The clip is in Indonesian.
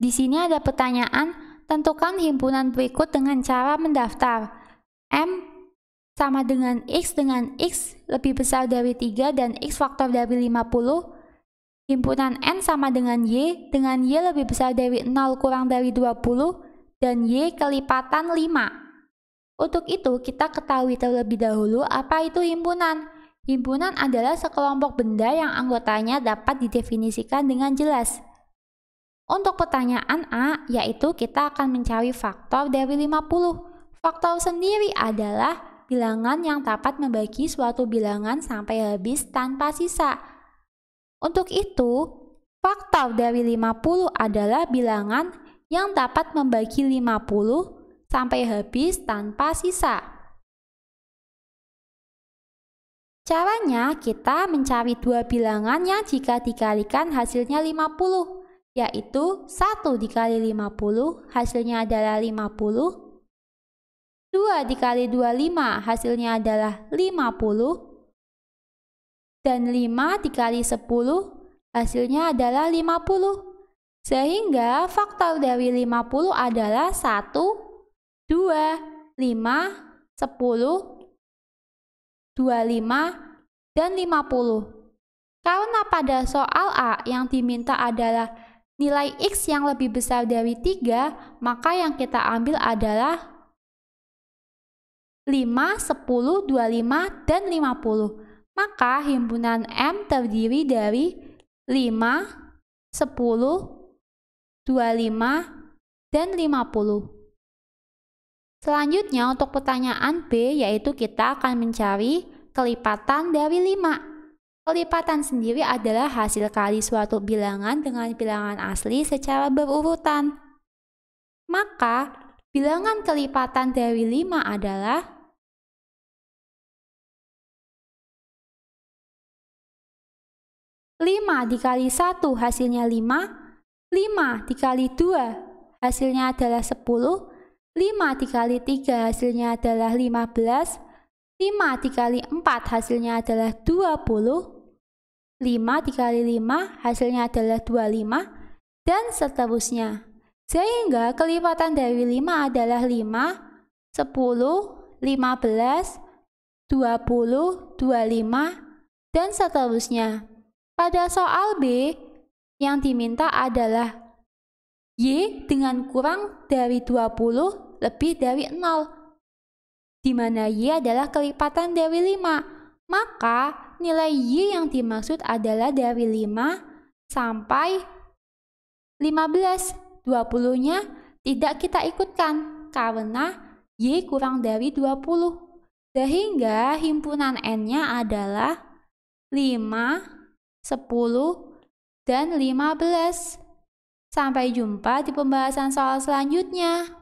Di sini ada pertanyaan, tentukan himpunan berikut dengan cara mendaftar. M sama dengan X dengan X lebih besar dari 3 dan X faktor dari 50. Himpunan N sama dengan Y dengan Y lebih besar dari 0 kurang dari 20 dan Y kelipatan 5. Untuk itu kita ketahui terlebih dahulu apa itu himpunan. Himpunan adalah sekelompok benda yang anggotanya dapat didefinisikan dengan jelas. Untuk pertanyaan A, yaitu kita akan mencari faktor dari 50. Faktor sendiri adalah bilangan yang dapat membagi suatu bilangan sampai habis tanpa sisa. Untuk itu, faktor dari 50 adalah bilangan yang dapat membagi 50 sampai habis tanpa sisa. Caranya, kita mencari dua bilangan yang jika dikalikan hasilnya 50 yaitu 1 dikali 50 hasilnya adalah 50 2 dikali 25 hasilnya adalah 50 dan 5 dikali 10 hasilnya adalah 50 sehingga faktor dari 50 adalah 1, 2, 5, 10, 25, dan 50 karena pada soal A yang diminta adalah nilai x yang lebih besar dari 3, maka yang kita ambil adalah 5, 10, 25, dan 50. Maka himpunan M terdiri dari 5, 10, 25, dan 50. Selanjutnya untuk pertanyaan B yaitu kita akan mencari kelipatan dari 5. Pelipatan sendiri adalah hasil kali suatu bilangan dengan bilangan asli secara berurutan. Maka, bilangan kelipatan dari 5 adalah Lima dikali satu hasilnya lima, lima dikali dua hasilnya adalah sepuluh, lima dikali tiga hasilnya adalah lima belas, lima dikali empat hasilnya adalah dua puluh, 5 dikali 5 hasilnya adalah 25 dan seterusnya. Sehingga kelipatan dari 5 adalah 5, 10, 15, 20, 25, dan seterusnya. Pada soal B, yang diminta adalah Y dengan kurang dari 20 lebih dari 0, di mana Y adalah kelipatan dari 5. Maka nilai Y yang dimaksud adalah dari 5 sampai 15. 20-nya tidak kita ikutkan karena Y kurang dari 20. Sehingga himpunan N-nya adalah 5, 10, dan 15. Sampai jumpa di pembahasan soal selanjutnya.